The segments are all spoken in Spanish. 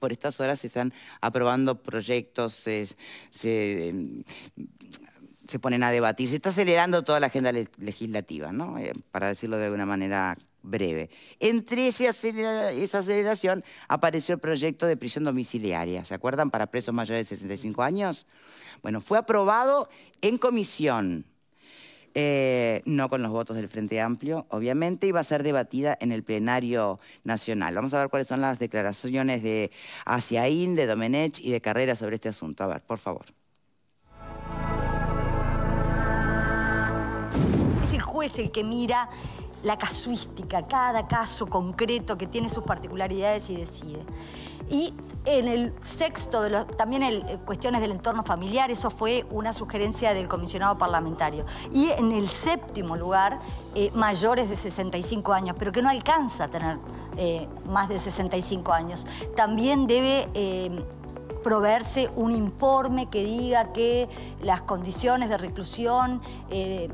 por estas horas se están aprobando proyectos, se, ponen a debatir, se está acelerando toda la agenda legislativa, eh, para decirlo de una manera breve. Entre esa aceleración apareció el proyecto de prisión domiciliaria, ¿se acuerdan? Para presos mayores de 65 años. Bueno, fue aprobado en comisión eh, no con los votos del Frente Amplio, obviamente, y va a ser debatida en el plenario nacional. Vamos a ver cuáles son las declaraciones de Asiaín, de Domenech y de Carrera sobre este asunto. A ver, por favor. Es el juez el que mira la casuística, cada caso concreto que tiene sus particularidades y decide. Y en el sexto, también eh, cuestiones del entorno familiar, eso fue una sugerencia del comisionado parlamentario. Y en el séptimo lugar, eh, mayores de 65 años, pero que no alcanza a tener eh, más de 65 años. También debe... proveerse un informe que diga que las condiciones de reclusión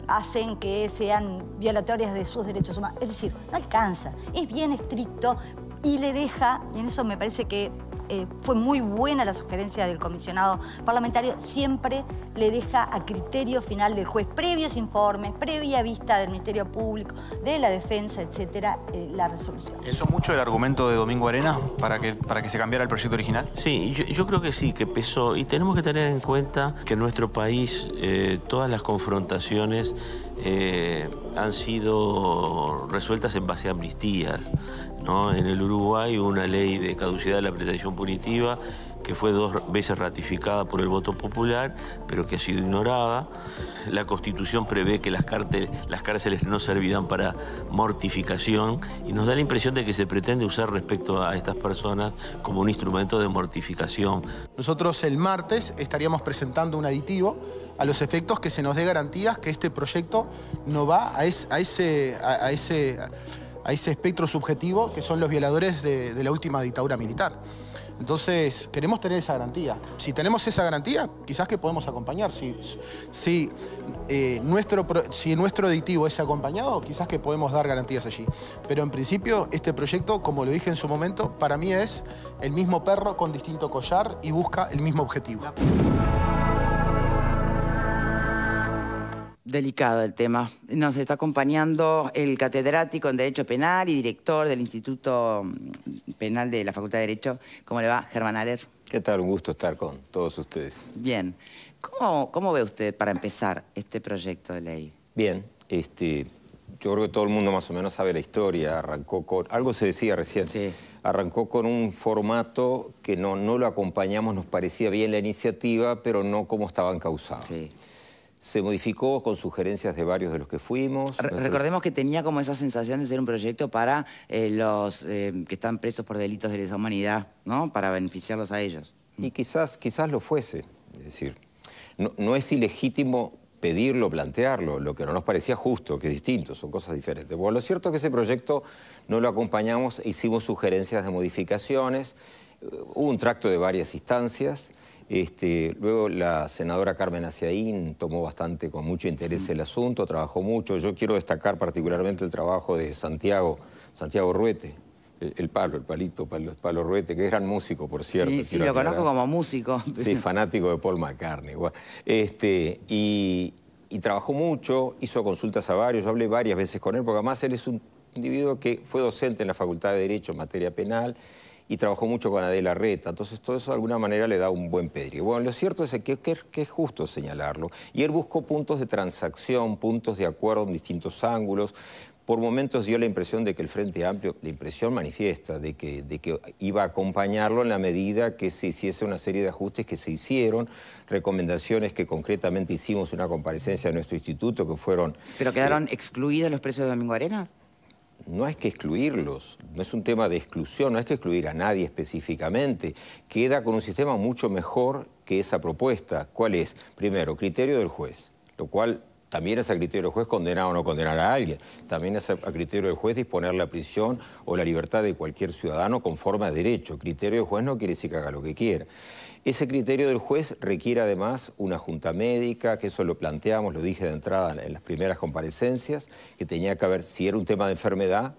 hacen que sean violatorias de sus derechos humanos. Es decir, no alcanza. Es bien estricto, y le deja, y en eso me parece que eh, fue muy buena la sugerencia del comisionado parlamentario, siempre le deja a criterio final del juez previos informes, previa vista del Ministerio Público, de la defensa, etcétera, eh, la resolución. ¿Eso mucho el argumento de Domingo Arena para que, para que se cambiara el proyecto original? Sí, yo, creo que sí, que pesó. Y tenemos que tener en cuenta que en nuestro país eh, todas las confrontaciones han sido resueltas en base a amnistías. En el Uruguay hubo una ley de caducidad de la prestación punitiva que fue dos veces ratificada por el voto popular, pero que ha sido ignorada. La Constitución prevé que las, cárceles, no servirán para mortificación y nos da la impresión de que se pretende usar respecto a estas personas como un instrumento de mortificación. Nosotros el martes estaríamos presentando un aditivo a los efectos que se nos dé garantías que este proyecto no va a, ese... A, ese a ese espectro subjetivo que son los violadores de, la última dictadura militar. Entonces, queremos tener esa garantía. Si tenemos esa garantía, quizás que podemos acompañar. Si, si, eh, nuestro, si es acompañado, quizás que podemos dar garantías allí. Pero en principio, este proyecto, como lo dije en su momento, para mí es el mismo perro con distinto collar y busca el mismo objetivo delicado el tema. Nos está acompañando el catedrático en Derecho Penal y director del Instituto Penal de la Facultad de Derecho. ¿Cómo le va, Germán Aller? ¿Qué tal? Un gusto estar con todos ustedes. Bien. ¿Cómo, cómo ve usted, para empezar, este proyecto de ley? Bien. Este, yo creo que todo el mundo más o menos sabe la historia. Arrancó con... Algo se decía recién. Sí. Arrancó con un formato que no, no lo acompañamos, nos parecía bien la iniciativa, pero no como estaban causados. Sí se modificó con sugerencias de varios de los que fuimos. Recordemos que tenía como esa sensación de ser un proyecto para eh, los eh, que están presos por delitos de lesa humanidad, ¿no? Para beneficiarlos a ellos. Y quizás, quizás lo fuese. Es decir, no, es ilegítimo pedirlo, plantearlo, lo que no nos parecía justo, que es distinto, son cosas diferentes. Bueno, lo cierto es que ese proyecto no lo acompañamos, hicimos sugerencias de modificaciones, eh, hubo un tracto de varias instancias. Este, luego la senadora Carmen Aciaín tomó bastante, con mucho interés el asunto, trabajó mucho. Yo quiero destacar particularmente el trabajo de Santiago, Santiago Ruete, el, palo, el palito, palo, Ruete, que es gran músico, por cierto. Sí, sí, lo conozco como músico. Sí, fanático de Paul McCartney. Este, y, y trabajó mucho, hizo consultas a varios, yo hablé varias veces con él, porque además él es un individuo que fue docente en la Facultad de Derecho en materia penal y trabajó mucho con Adela Reta. Entonces, todo eso de alguna manera le da un buen pedrio. Bueno, lo cierto es que, es justo señalarlo. Y él buscó puntos de transacción, puntos de acuerdo en distintos ángulos. Por momentos dio la impresión de que el Frente Amplio, la impresión manifiesta, de que, de que iba a acompañarlo en la medida que se hiciese una serie de ajustes que se hicieron, recomendaciones que concretamente hicimos una comparecencia de nuestro instituto, que fueron... ¿Pero quedaron excluidos los precios de Domingo Arena? no hay que excluirlos, no es un tema de exclusión, no hay que excluir a nadie específicamente. Queda con un sistema mucho mejor que esa propuesta. ¿Cuál es? Primero, criterio del juez, lo cual también es a criterio del juez condenar o no condenar a alguien. También es a criterio del juez disponer la prisión o la libertad de cualquier ciudadano conforme a derecho. Criterio del juez no quiere decir que haga lo que quiera. Ese criterio del juez requiere además una junta médica, que eso lo planteamos, lo dije de entrada en las primeras comparecencias, que tenía que haber, si era un tema de enfermedad,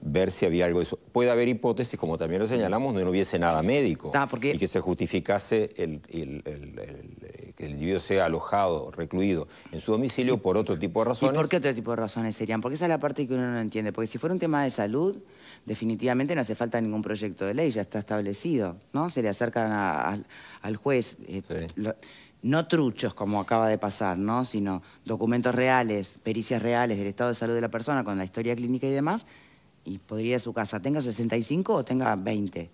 ver si había algo de eso. Puede haber hipótesis, como también lo señalamos, donde no hubiese nada médico ah, y que se justificase el, que el individuo sea alojado, recluido en su domicilio por otro tipo de razones. ¿Y por qué otro tipo de razones serían? Porque esa es la parte que uno no entiende. Porque si fuera un tema de salud, definitivamente no hace falta ningún proyecto de ley, ya está establecido, ¿no? Se le acercan al juez. Eh, no truchos como acaba de pasar, ¿no? sino documentos reales, pericias reales del estado de salud de la persona con la historia clínica y demás, y podría su casa, tenga 65 o tenga 20.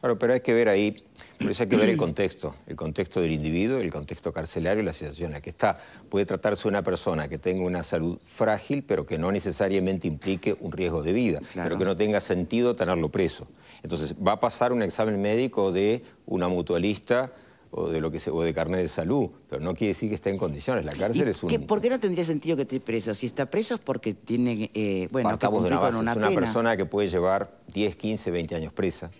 Claro, pero hay que ver ahí, por eso hay que ver el contexto, el contexto del individuo, el contexto carcelario y la situación en la que está. Puede tratarse una persona que tenga una salud frágil, pero que no necesariamente implique un riesgo de vida, pero que no tenga sentido tenerlo preso. Entonces, va a pasar un examen médico de una mutualista o de lo que se, de carnet de salud, pero no quiere decir que esté en condiciones. La cárcel es un. ¿Por qué no tendría sentido que esté preso? Si está preso es porque tiene, eh, bueno, que de una es una persona que puede llevar 10, 15, 20 años presa,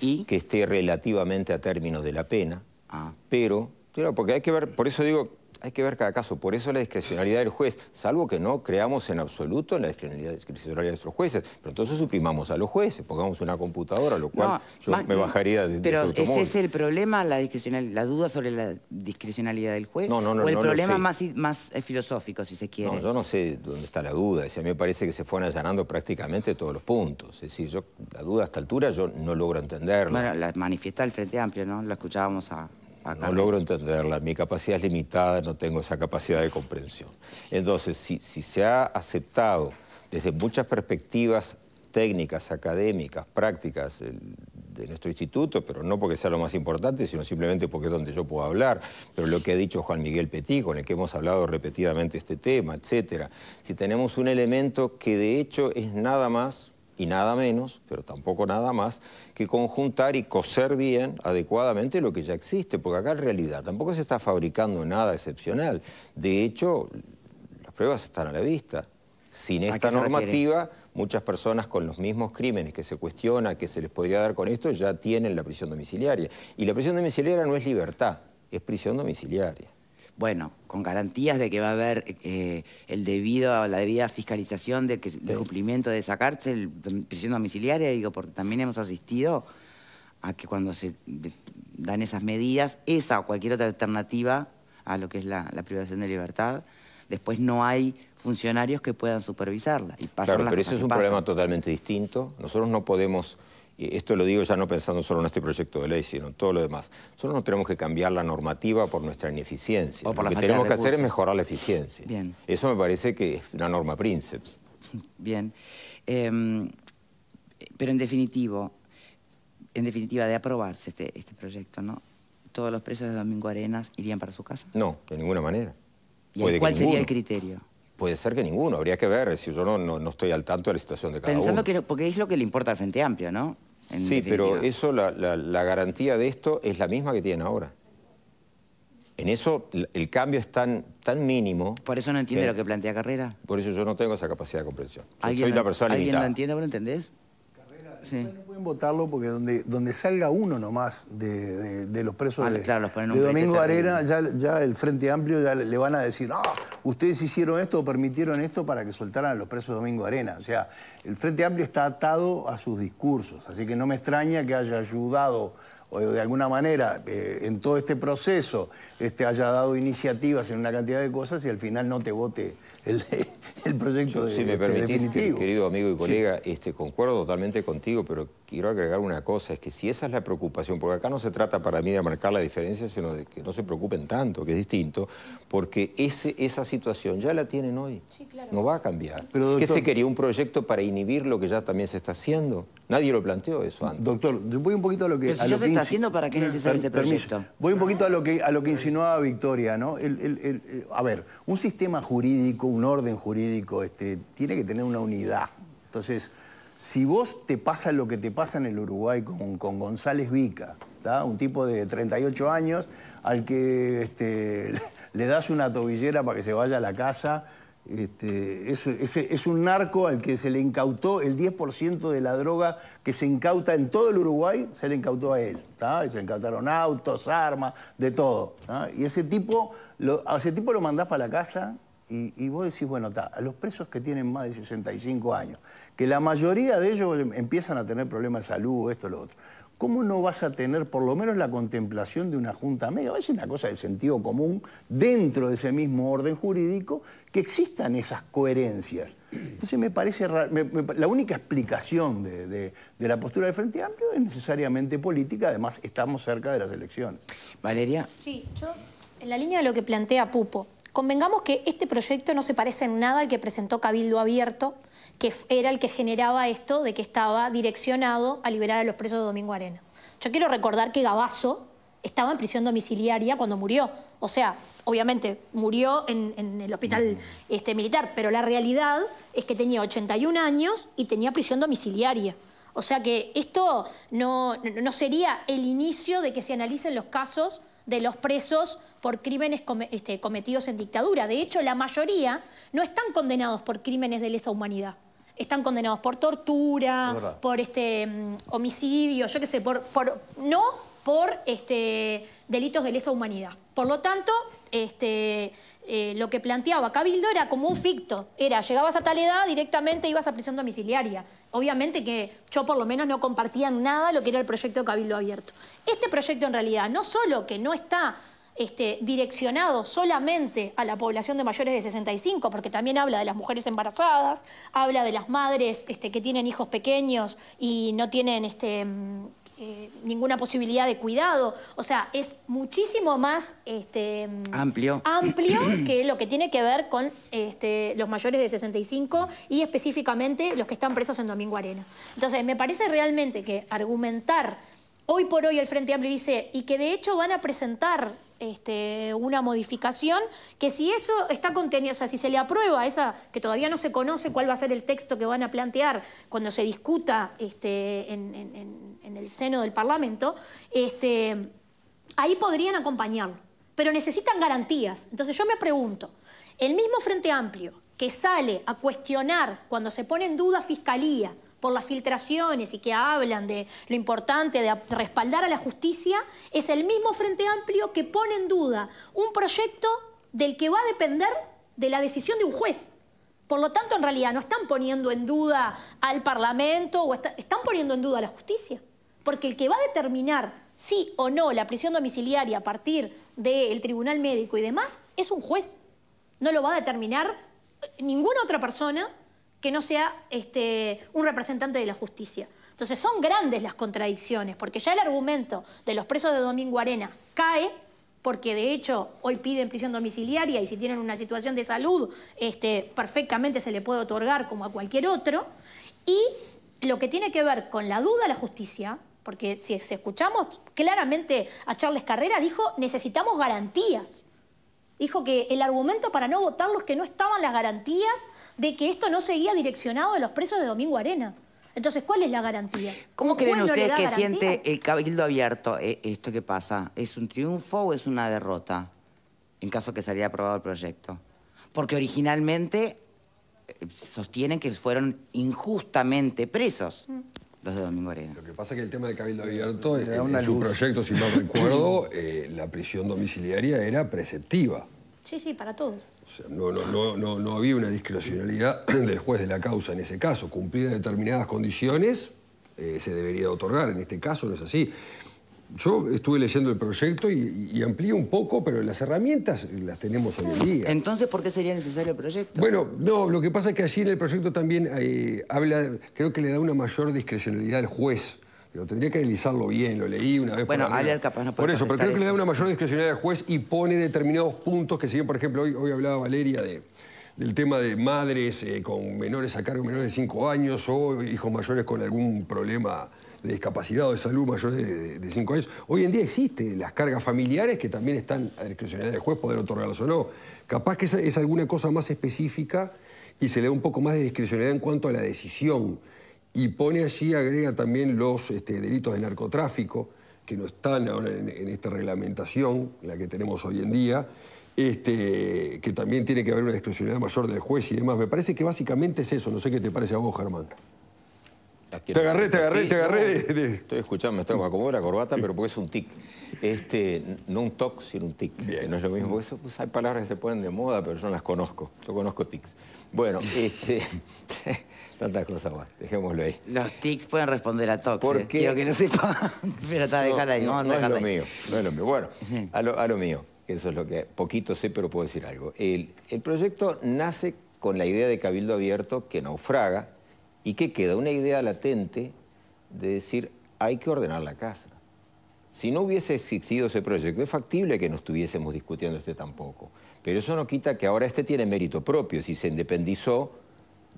¿Y? que esté relativamente a términos de la pena, ah. pero, pero porque hay que ver, por eso digo hay que ver cada caso. Por eso la discrecionalidad del juez, salvo que no creamos en absoluto en la discrecionalidad de nuestros jueces. Pero entonces suprimamos a los jueces, pongamos una computadora, lo cual yo me bajaría de Pero ese, es el problema, la, la duda sobre la discrecionalidad del juez. No, no, no. O el problema más, más eh, filosófico, si se quiere. No, yo no sé dónde está la duda. a mí me parece que se fueron allanando prácticamente todos los puntos. Es decir, yo, la duda a esta altura yo no logro entenderla. Bueno, la manifiesta el Frente Amplio, ¿no? Lo escuchábamos a, Ah, no logro entenderla, mi capacidad es limitada, no tengo esa capacidad de comprensión. Entonces, si, se ha aceptado desde muchas perspectivas técnicas, académicas, prácticas de nuestro instituto, pero no porque sea lo más importante, sino simplemente porque es donde yo puedo hablar, pero lo que ha dicho Juan Miguel Petit, con el que hemos hablado repetidamente este tema, etcétera. Si tenemos un elemento que de hecho es nada más y nada menos, pero tampoco nada más, que conjuntar y coser bien adecuadamente lo que ya existe, porque acá en realidad tampoco se está fabricando nada excepcional. De hecho, las pruebas están a la vista. Sin esta normativa, muchas personas con los mismos crímenes que se cuestiona que se les podría dar con esto ya tienen la prisión domiciliaria. Y la prisión domiciliaria no es libertad, es prisión domiciliaria bueno, con garantías de que va a haber eh, el debido, la debida fiscalización de, que, cumplimiento de esa cárcel, prisión domiciliaria, digo, porque también hemos asistido a que cuando se dan esas medidas, esa o cualquier otra alternativa a lo que es la, privación de libertad, después no hay funcionarios que puedan supervisarla. Y claro, pero ese es un problema totalmente distinto. Nosotros no podemos esto lo digo ya no pensando solo en este proyecto de ley, sino en todo lo demás. Solo no tenemos que cambiar la normativa por nuestra ineficiencia. lo que tenemos que hacer es mejorar la eficiencia. Bien. Eso me parece que es una norma Princeps. Bien. Em, pero en definitivo, en definitiva, de aprobarse este, este proyecto, ¿no? ¿Todos los presos de Domingo Arenas irían para su casa? No, de ninguna manera. ¿Y cuál sería el criterio? Puede ser que ninguno, habría que ver, si yo no, no, estoy al tanto de la situación de cada uno. Pensando que, porque es lo que le importa al Frente Amplio, ¿no? sí, pero eso, la, garantía de esto es la misma que tiene ahora. En eso el cambio es tan, tan mínimo... ¿Por eso no entiende lo que plantea Carrera? Por eso yo no tengo esa capacidad de comprensión. soy una persona ¿Alguien entiende? ¿Vos lo entendés? no pueden votarlo porque donde, donde salga uno nomás de, los presos ah, de, Domingo Arena, ya, el Frente Amplio le, van a decir, ah, ustedes hicieron esto o permitieron esto para que soltaran a los presos de Domingo Arena. O sea, el Frente Amplio está atado a sus discursos, así que no me extraña que haya ayudado o de alguna manera eh, en todo este proceso este, haya dado iniciativas en una cantidad de cosas y al final no te vote el, proyecto de, si me este, Querido amigo y colega, este, concuerdo totalmente contigo, pero quiero agregar una cosa, es que si esa es la preocupación, porque acá no se trata para mí de marcar la diferencia, sino de que no se preocupen tanto, que es distinto, porque ese, esa situación ya la tienen hoy, no va a cambiar. ¿Qué se quería un proyecto para inhibir lo que ya también se está haciendo? Nadie lo planteó eso antes. Doctor, voy un poquito a lo que... lo haciendo? ¿Para que es necesario Voy un poquito a lo que, a lo que insinuaba Victoria, ¿no? Eh, a ver, un sistema jurídico, un orden jurídico, este, tiene que tener una unidad. Entonces, si vos te pasa lo que te pasa en el Uruguay con, González Vica, un tipo de 38 años al que este, le das una tobillera para que se vaya a la casa este, es, un narco al que se le incautó el 10% de la droga que se incauta en todo el Uruguay, se le incautó a él. se le incautaron autos, armas, de todo. Y ese tipo, lo, a ese tipo lo mandás para la casa y, y vos decís, bueno, está, a los presos que tienen más de 65 años, que la mayoría de ellos empiezan a tener problemas de salud, esto, lo otro. ¿cómo no vas a tener por lo menos la contemplación de una junta media? Es una cosa de sentido común dentro de ese mismo orden jurídico que existan esas coherencias. Entonces me parece la única explicación de, de, la postura de Frente Amplio es necesariamente política, además estamos cerca de las elecciones. Valeria. Sí, yo en la línea de lo que plantea Pupo, Convengamos que este proyecto no se parece en nada al que presentó Cabildo Abierto, que era el que generaba esto de que estaba direccionado a liberar a los presos de Domingo Arena. Yo quiero recordar que Gabazo estaba en prisión domiciliaria cuando murió. O sea, obviamente murió en, el hospital este, militar, pero la realidad es que tenía 81 años y tenía prisión domiciliaria. O sea que esto no, no sería el inicio de que se analicen los casos de los presos por crímenes este, cometidos en dictadura. De hecho, la mayoría no están condenados por crímenes de lesa humanidad. Están condenados por tortura, por este, mm, homicidio, yo qué sé, por, por, no por este, delitos de lesa humanidad. Por lo tanto, este, eh, lo que planteaba Cabildo era como un ficto, era llegabas a tal edad, directamente ibas a prisión domiciliaria. Obviamente que yo por lo menos no compartía nada lo que era el proyecto Cabildo Abierto. Este proyecto en realidad no solo que no está este, direccionado solamente a la población de mayores de 65, porque también habla de las mujeres embarazadas, habla de las madres este, que tienen hijos pequeños y no tienen... Eh, ninguna posibilidad de cuidado. O sea, es muchísimo más este, amplio. que lo que tiene que ver con este, los mayores de 65 y específicamente los que están presos en Domingo Arena. Entonces, me parece realmente que argumentar hoy por hoy el Frente Amplio dice, y que de hecho van a presentar este, una modificación, que si eso está contenido, o sea, si se le aprueba esa, que todavía no se conoce cuál va a ser el texto que van a plantear cuando se discuta este, en en el seno del Parlamento, este, ahí podrían acompañarlo. Pero necesitan garantías. Entonces yo me pregunto, el mismo Frente Amplio que sale a cuestionar cuando se pone en duda fiscalía por las filtraciones y que hablan de lo importante de respaldar a la justicia, es el mismo Frente Amplio que pone en duda un proyecto del que va a depender de la decisión de un juez. Por lo tanto, en realidad no están poniendo en duda al Parlamento o están poniendo en duda a la justicia. Porque el que va a determinar sí o no la prisión domiciliaria a partir del tribunal médico y demás es un juez. No lo va a determinar ninguna otra persona que no sea este, un representante de la justicia. Entonces son grandes las contradicciones, porque ya el argumento de los presos de Domingo Arena cae, porque de hecho hoy piden prisión domiciliaria y si tienen una situación de salud, este, perfectamente se le puede otorgar como a cualquier otro. Y lo que tiene que ver con la duda a la justicia, porque si escuchamos, claramente a Charles Carrera dijo, necesitamos garantías. Dijo que el argumento para no votarlo es que no estaban las garantías de que esto no seguía direccionado a los presos de Domingo Arena. Entonces, ¿cuál es la garantía? ¿Cómo creen ustedes que siente el cabildo abierto eh, esto que pasa? ¿Es un triunfo o es una derrota? En caso que saliera aprobado el proyecto. Porque originalmente eh, sostienen que fueron injustamente presos. Mm los de Domingo Lo que pasa es que el tema de Cabildo Abierto, era una en, su proyecto, si no recuerdo, eh, la prisión domiciliaria era preceptiva. Sí, sí, para todos. O sea, no, había una discrecionalidad del juez de la causa en ese caso. Cumplida determinadas condiciones, eh, se debería otorgar. En este caso no es así yo estuve leyendo el proyecto y, y un poco, pero las herramientas las tenemos hoy en día. Entonces, ¿por qué sería necesario el proyecto? Bueno, no, lo que pasa es que allí en el proyecto también eh, habla, creo que le da una mayor discrecionalidad al juez. Lo tendría que analizarlo bien, lo leí una vez. Bueno, por, capaz no puede Por eso, pero creo que le da una mayor discrecionalidad al juez y pone determinados puntos que si bien, por ejemplo, hoy hablaba Valeria de el tema de madres eh, con menores a cargo, menores de 5 años, o hijos mayores con algún problema de discapacidad o de salud mayores de 5 años. Hoy en día existen las cargas familiares que también están a discrecionalidad del juez, poder otorgarlas o no. Capaz que es, alguna cosa más específica y se le da un poco más de discrecionalidad en cuanto a la decisión. Y pone allí, agrega también los este, delitos de narcotráfico, que no están ahora en, esta reglamentación, la que tenemos hoy en día, este, que también tiene que haber una exclusividad mayor del juez y demás. Me parece que básicamente es eso. No sé qué te parece a vos, Germán. Te agarré, te agarré, te agarré. Estoy escuchando, me estaba acomodando la corbata, pero porque es un tic. Este, no un toc, sino un tic. No es lo mismo. Eso, pues, hay palabras que se ponen de moda, pero yo no las conozco. Yo conozco tics. Bueno, este, tantas cosas más. Dejémoslo ahí. Los tics pueden responder a tocs. Eh. Quiero que no sepan. pero está, déjala ahí. No, no, es lo mío. mío. Bueno, a lo mío. Eso es lo que poquito sé, pero puedo decir algo. El, proyecto nace con la idea de Cabildo Abierto que naufraga y que queda una idea latente de decir hay que ordenar la casa. Si no hubiese existido ese proyecto, es factible que no estuviésemos discutiendo este tampoco. Pero eso no quita que ahora este tiene mérito propio, si se independizó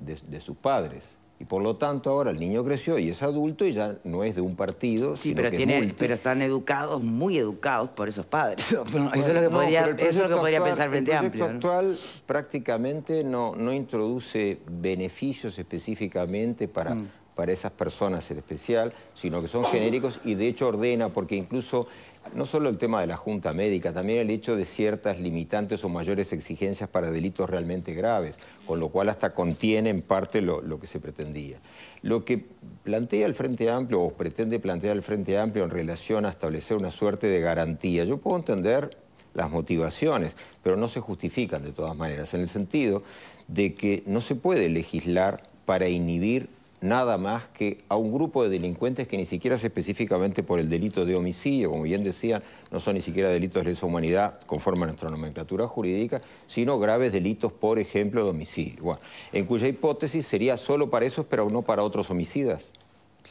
de sus padres por lo tanto ahora el niño creció y es adulto y ya no es de un partido. Sí, pero, tiene, pero están educados, muy educados por esos padres. eso, es lo que podría, eso es lo que pensar frente El proyecto actual prácticamente no, no introduce beneficios específicamente para, mm. para esas personas en especial, sino que son genéricos y de hecho ordena, porque incluso no solo el tema de la junta médica, también el hecho de ciertas limitantes o mayores exigencias para delitos realmente graves, con lo cual hasta contiene en parte lo, que se pretendía. Lo que plantea el Frente Amplio o pretende plantear el Frente Amplio en relación a establecer una suerte de garantía, yo puedo entender las motivaciones, pero no se justifican de todas maneras, en el sentido de que no se puede legislar para inhibir nada más que a un grupo de delincuentes que ni siquiera es específicamente por el delito de homicidio, como bien decían, no son ni siquiera delitos de lesa humanidad conforme a nuestra nomenclatura jurídica, sino graves delitos, por ejemplo, de homicidio, en cuya hipótesis sería solo para esos, pero no para otros homicidas.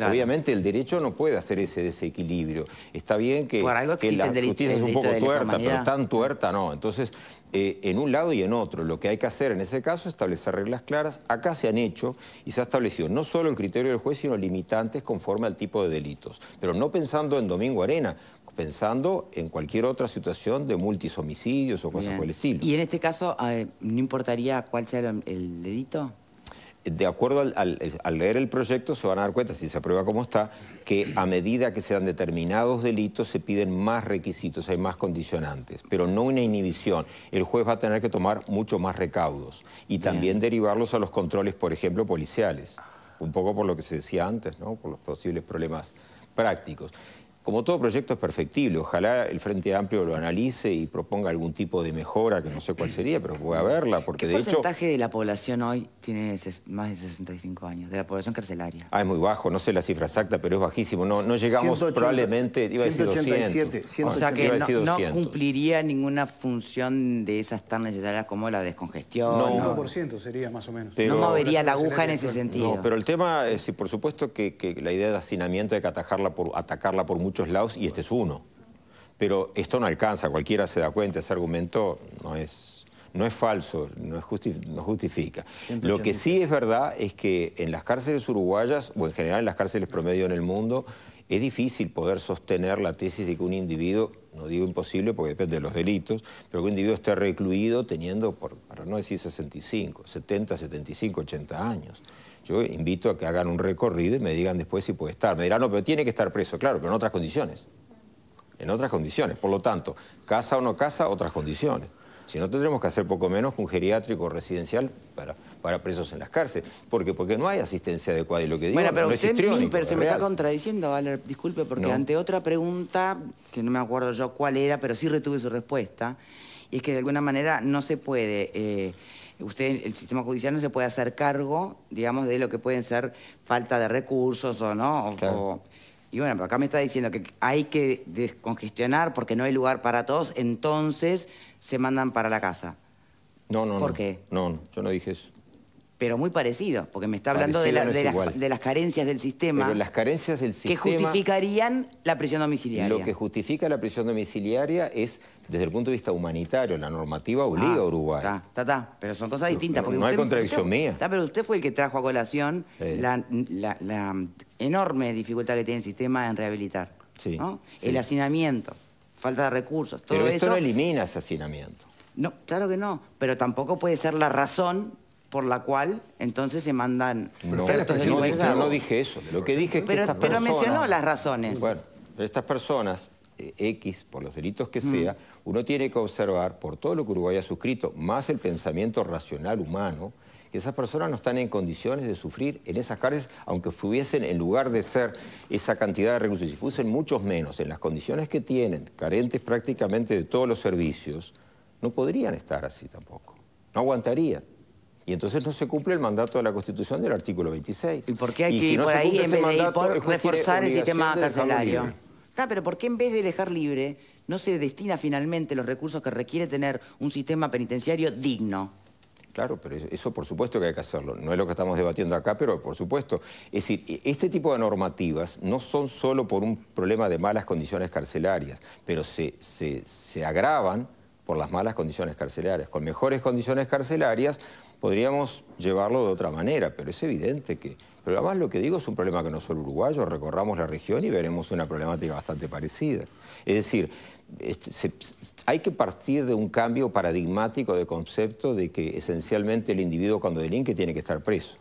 Obviamente el derecho no puede hacer ese desequilibrio. Está bien que, la justicia es un poco tuerta, pero tan tuerta no. Entonces, eh, en un lado y en otro, lo que hay que hacer en ese caso es establecer reglas claras. Acá se han hecho y se ha establecido no solo el criterio del juez, sino limitantes conforme al tipo de delitos. Pero no pensando en Domingo Arena, pensando en cualquier otra situación de multisomicidios o cosas por el estilo. ¿Y en este caso eh, no importaría cuál sea el delito? de acuerdo al, leer el proyecto se van a dar cuenta, si se aprueba como está, que a medida que se dan determinados delitos se piden más requisitos, hay más condicionantes, pero no una inhibición. El juez va a tener que tomar mucho más recaudos y también derivarlos a los controles, por ejemplo, policiales. Un poco por lo que se decía antes, ¿no? por los posibles problemas prácticos. Como todo proyecto es perfectible, ojalá el Frente Amplio lo analice y proponga algún tipo de mejora, que no sé cuál sería, pero voy a verla porque de hecho... ¿Qué porcentaje de la población hoy tiene más de 65 años, de la población carcelaria? Ah, es muy bajo, no sé la cifra exacta, pero es bajísimo. No, llegamos probablemente, iba a decir o sea que no, cumpliría ninguna función de esas tan necesarias como la descongestión. No, 5% sería más o menos. no movería la aguja en ese sentido. pero el tema, es, eh, por supuesto que, la idea de hacinamiento de que por, atacarla por mucho muchos lados y este es uno. Pero esto no alcanza, cualquiera se da cuenta, ese argumento no es, no es falso, no, justifica. Lo que sí es verdad es que en las cárceles uruguayas, o en general en las cárceles promedio en el mundo, es difícil poder sostener la tesis de que un individuo, no digo imposible porque depende de los delitos, pero que un individuo esté recluido teniendo, por, para no decir 65, 70, 75, 80 años. Yo invito a que hagan un recorrido y me digan después si puede estar. Me dirán, no, pero tiene que estar preso, claro, pero en otras condiciones. En otras condiciones. Por lo tanto, casa o no casa, otras condiciones. Si no, tendremos que hacer poco menos un geriátrico residencial para, para presos en las cárceles. ¿Por qué? Porque no hay asistencia adecuada. Y lo que digo bueno, pero usted se me está contradiciendo, Valer. Disculpe, porque ante otra pregunta, que no me acuerdo yo cuál era, pero sí retuve su respuesta, y es que de alguna manera no se puede... Eh, usted, el sistema judicial no se puede hacer cargo, digamos, de lo que pueden ser falta de recursos o no. y bueno, acá me está diciendo que hay que descongestionar porque no hay lugar para todos, entonces se mandan para la casa. No, no, no. ¿Por qué? No, no, yo no dije eso pero muy parecido, porque me está hablando de, las, carencias del sistema. Pero las carencias del sistema... Que justificarían la prisión domiciliaria. Lo que justifica la prisión domiciliaria es, desde el punto de vista humanitario, la normativa obliga ah, a Uruguay. Está, está, está, pero son cosas distintas. No, hay contradicción mía. Está, pero usted fue el que trajo a colación la, enorme dificultad que tiene el sistema en rehabilitar. Sí, El hacinamiento, falta de recursos, todo pero esto eso... no elimina ese hacinamiento. No, claro que no, pero tampoco puede ser la razón por la cual entonces se mandan no, no dije eso, lo que dije es pero, que estas mencionó las razones. Bueno, estas personas, eh, X, por los delitos que mm. sea, uno tiene que observar, por todo lo que Uruguay ha suscrito, más el pensamiento racional humano, que esas personas no están en condiciones de sufrir en esas cárceles, aunque fuesen, en lugar de ser esa cantidad de recursos, si fuesen muchos menos, en las condiciones que tienen, carentes prácticamente de todos los servicios, no podrían estar así tampoco, no aguantarían. Y entonces no se cumple el mandato de la Constitución del artículo 26. ¿Y por qué hay que por ahí en vez mandato, de por, reforzar el sistema carcelario? está pero ¿por qué en vez de dejar libre no se destina finalmente los recursos que requiere tener un sistema penitenciario digno? Claro, pero eso, por supuesto que hay que hacerlo. No es lo que estamos debatiendo acá, pero por supuesto. Es decir, e, este tipo de normativas no son solo por un problema de malas condiciones carcelarias, pero se, se, se agravan por las malas condiciones carcelarias. Con mejores condiciones carcelarias podríamos llevarlo de otra manera, pero es evidente que... Pero además lo que digo es un problema que no solo uruguayo, recorramos la región y veremos una problemática bastante parecida. Es decir, hay que partir de un cambio paradigmático de concepto de que esencialmente el individuo cuando delinque tiene que estar preso.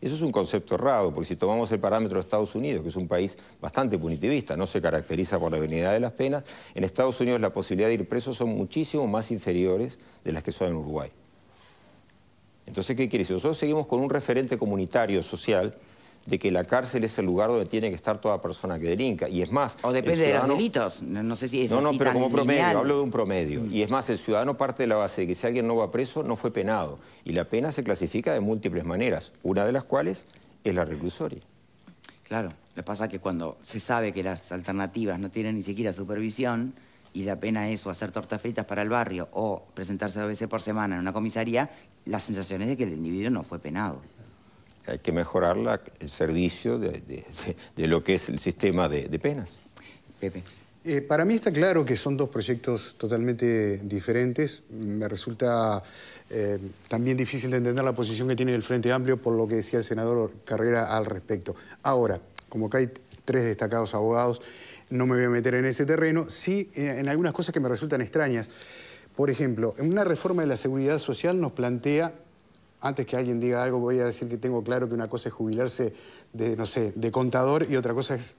Eso es un concepto errado, porque si tomamos el parámetro de Estados Unidos, que es un país bastante punitivista, no se caracteriza por la venidad de las penas, en Estados Unidos la posibilidad de ir preso son muchísimo más inferiores de las que son en Uruguay. Entonces, ¿qué quiere decir? Nosotros seguimos con un referente comunitario, social, de que la cárcel es el lugar donde tiene que estar toda persona que delinca. Y es más... O depende de los delitos, no sé si es No, no, pero como promedio, hablo de un promedio. Mm. Y es más, el ciudadano parte de la base de que si alguien no va preso, no fue penado. Y la pena se clasifica de múltiples maneras, una de las cuales es la reclusoria. Claro, lo que pasa es que cuando se sabe que las alternativas no tienen ni siquiera supervisión y la pena es o hacer tortas fritas para el barrio o presentarse a veces por semana en una comisaría, la sensación es de que el individuo no fue penado hay que mejorar el servicio de, lo que es el sistema de, penas. Pepe. Eh, para mí está claro que son dos proyectos totalmente diferentes. Me resulta eh, también difícil de entender la posición que tiene el Frente Amplio por lo que decía el senador Carrera al respecto. Ahora, como que hay tres destacados abogados, no me voy a meter en ese terreno, sí eh, en algunas cosas que me resultan extrañas. Por ejemplo, en una reforma de la seguridad social nos plantea antes que alguien diga algo, voy a decir que tengo claro que una cosa es jubilarse de, no sé, de contador y otra cosa es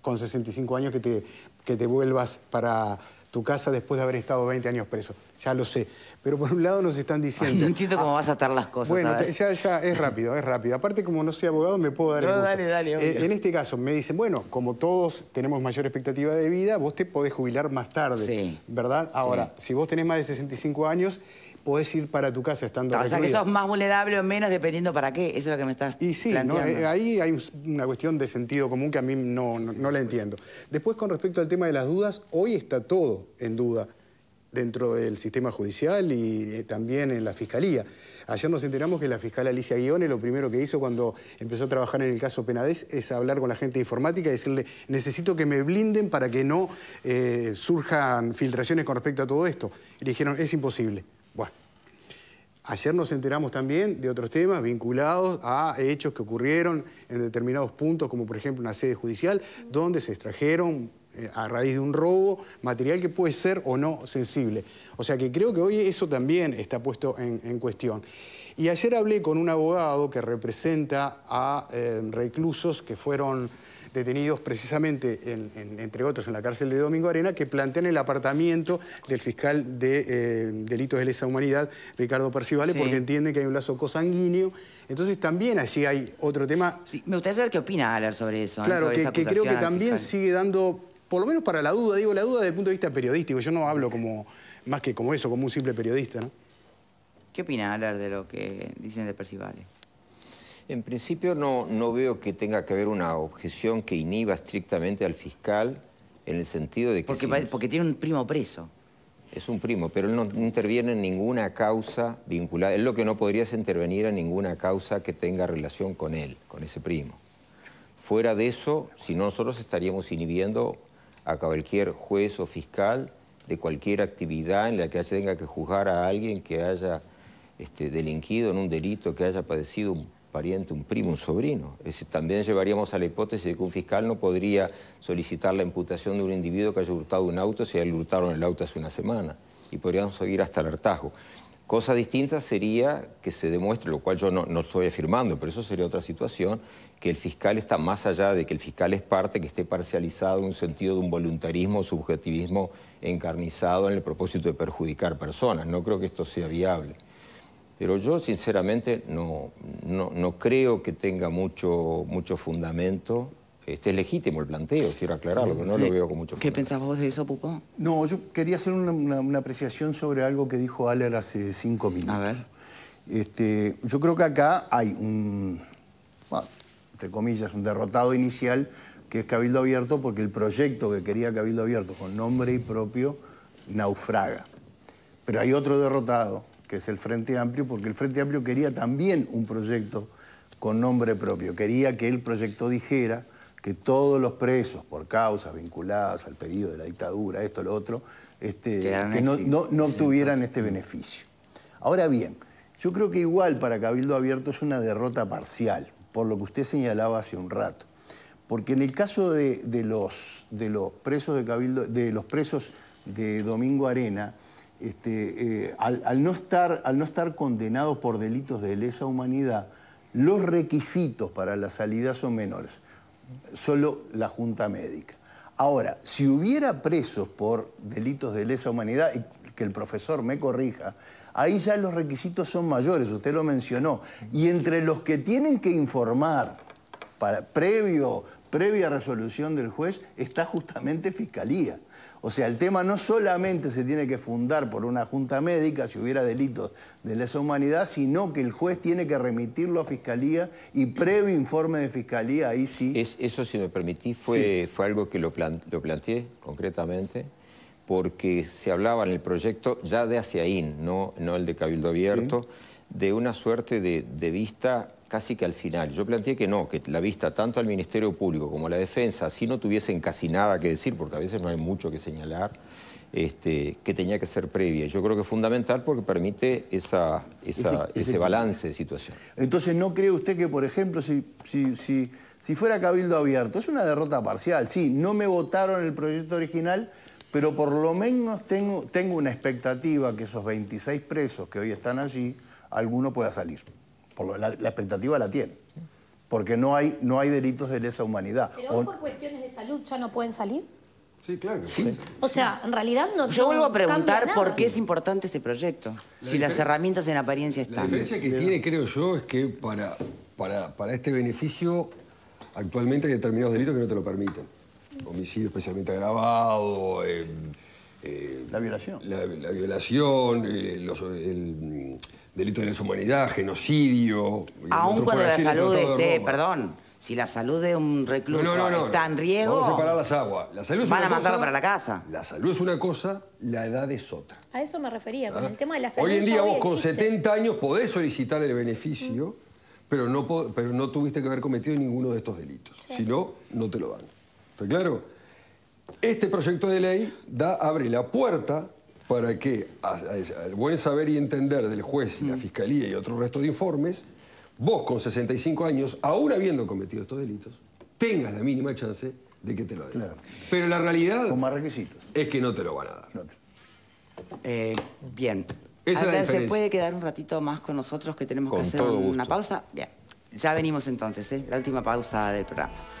con 65 años que te, que te vuelvas para tu casa después de haber estado 20 años preso. Ya lo sé. Pero por un lado nos están diciendo... Un no cómo ah, vas a atar las cosas. Bueno, ya, ya es rápido, es rápido. Aparte, como no soy abogado, me puedo dar no, Dale, dale, eh, en este caso, me dicen, bueno, como todos tenemos mayor expectativa de vida, vos te podés jubilar más tarde, ¿verdad? Ahora, si vos tenés más de 65 años podés ir para tu casa estando recluido. O sea, que sos más vulnerable o menos dependiendo para qué. Eso es lo que me estás Y sí, eh, ahí hay una cuestión de sentido común que a mí no, la entiendo. Después, con respecto al tema de las dudas, hoy está todo en duda dentro del sistema judicial y eh, también en la Fiscalía. Ayer nos enteramos que la fiscal Alicia Guione lo primero que hizo cuando empezó a trabajar en el caso Penades es hablar con la gente de informática y decirle, necesito que me blinden para que no eh, surjan filtraciones con respecto a todo esto. Y le dijeron, es imposible. Ayer nos enteramos también de otros temas vinculados a hechos que ocurrieron en determinados puntos, como por ejemplo una sede judicial, donde se extrajeron eh, a raíz de un robo, material que puede ser o no sensible. O sea que creo que hoy eso también está puesto en, cuestión. Y ayer hablé con un abogado que representa a eh, reclusos que fueron detenidos precisamente, entre otros, en la cárcel de Domingo Arena, que plantean el apartamiento del fiscal de eh, delitos de lesa humanidad, Ricardo Percivale, porque entienden que hay un lazo cosanguíneo. Entonces también allí hay otro tema... me gustaría saber qué opina Alar sobre eso. ¿eh? Claro, que, creo que también sigue dando, por lo menos para la duda, digo la duda desde el punto de vista periodístico, yo no hablo como más que como eso, como un simple periodista. ¿no? ¿Qué opina Alar de lo que dicen de Percivale? En principio no, no veo que tenga que haber una objeción que inhiba estrictamente al fiscal en el sentido de que... Porque, tiene un primo preso. Es un primo, pero él no interviene en ninguna causa vinculada. Es lo que no podría intervenir en ninguna causa que tenga relación con él, con ese primo. Fuera de eso, si nosotros estaríamos inhibiendo a cualquier juez o fiscal de cualquier actividad en la que tenga que juzgar a alguien que haya este, delinquido en un delito, que haya padecido un pariente, un primo, un sobrino. también llevaríamos a la hipótesis de que un fiscal no podría solicitar la imputación de un individuo que haya hurtado un auto si a él hurtaron el auto hace una semana. Y podríamos seguir hasta el hartazgo. Cosa distinta sería que se demuestre, lo cual yo no, no, estoy afirmando, pero eso sería otra situación, que el fiscal está más allá de que el fiscal es parte, que esté parcializado en un sentido de un voluntarismo, subjetivismo encarnizado en el propósito de perjudicar personas. No creo que esto sea viable. Pero yo sinceramente no, no, creo que tenga mucho, mucho fundamento. Este es legítimo el planteo, quiero aclararlo, pero no lo veo con mucho ¿Qué pensabas vos de eso, Pupo? No, yo quería hacer una, apreciación sobre algo que dijo Aller hace cinco minutos. A ver. Este, yo creo que acá hay un, entre comillas, un derrotado inicial que es Cabildo Abierto porque el proyecto que quería Cabildo Abierto con nombre y propio naufraga. Pero hay otro derrotado que es el Frente Amplio, porque el Frente Amplio quería también un proyecto con nombre propio. Quería que el proyecto dijera que todos los presos por causas vinculadas al pedido de la dictadura, esto, lo otro, este, que no, no, obtuvieran este beneficio. Ahora bien, yo creo que igual para Cabildo Abierto es una derrota parcial, por lo que usted señalaba hace un rato. Porque en el caso de los, de los presos de Cabildo, de los presos de Domingo Arena, este, eh, al, no estar, al condenado por delitos de lesa humanidad, los requisitos para la salida son menores. Solo la Junta Médica. Ahora, si hubiera presos por delitos de lesa humanidad, que el profesor me corrija, ahí ya los requisitos son mayores, usted lo mencionó. Y entre los que tienen que informar para, previa resolución del juez está justamente Fiscalía. O sea, el tema no solamente se tiene que fundar por una junta médica si hubiera delitos de lesa humanidad, sino que el juez tiene que remitirlo a fiscalía y previo informe de fiscalía, ahí sí. Es, eso, si me permití, fue, fue algo que lo, planteé concretamente porque se hablaba en el proyecto ya de ahí no, no el de Cabildo Abierto de una suerte de, vista casi que al final. Yo planteé que no, que la vista tanto al Ministerio Público como a la Defensa, si no tuviesen casi nada que decir, porque a veces no hay mucho que señalar, este, que tenía que ser previa. Yo creo que es fundamental porque permite ese, balance de situación. Entonces, ¿no cree usted que, por ejemplo, si, fuera Cabildo Abierto, es una derrota parcial? Sí, no me votaron el proyecto original, pero por lo menos tengo, tengo una expectativa que esos 26 presos que hoy están allí alguno pueda salir. la, expectativa la tiene. Porque no hay, no hay delitos de lesa humanidad. ¿Pero por cuestiones de salud ya no pueden salir? Sí, claro. O sea, en realidad no. Yo vuelvo a preguntar por qué es importante este proyecto, si las herramientas en apariencia están. La diferencia que tiene, creo yo, es que para, para, este beneficio actualmente hay determinados delitos que no te lo permiten. Homicidio especialmente agravado, em, eh, la violación. La, violación, el, Delitos de lesa humanidad, genocidio. Aún cuando la salud esté, perdón, si la salud de un recluso no, no, está riesgo. Vamos a separar las aguas. La salud es van a mandarlo para la casa. La salud es una cosa, la edad es otra. A eso me refería, con ah. el tema de la salud. Hoy en día vos con 70 años podés solicitar el beneficio, mm. pero, no, pero no tuviste que haber cometido ninguno de estos delitos. Si no, no te lo dan. ¿Está claro? Este proyecto de ley da, abre la puerta para que, al buen saber y entender del juez y la mm. fiscalía y otro resto de informes, vos con 65 años, aún habiendo cometido estos delitos, tengas la mínima chance de que te lo den. Pero la realidad... Con más requisitos. Es que no te lo van a dar. Eh, bien. a ver, ¿se puede quedar un ratito más con nosotros que tenemos que hacer una pausa? Bien. Ya venimos entonces, ¿eh? la última pausa del programa.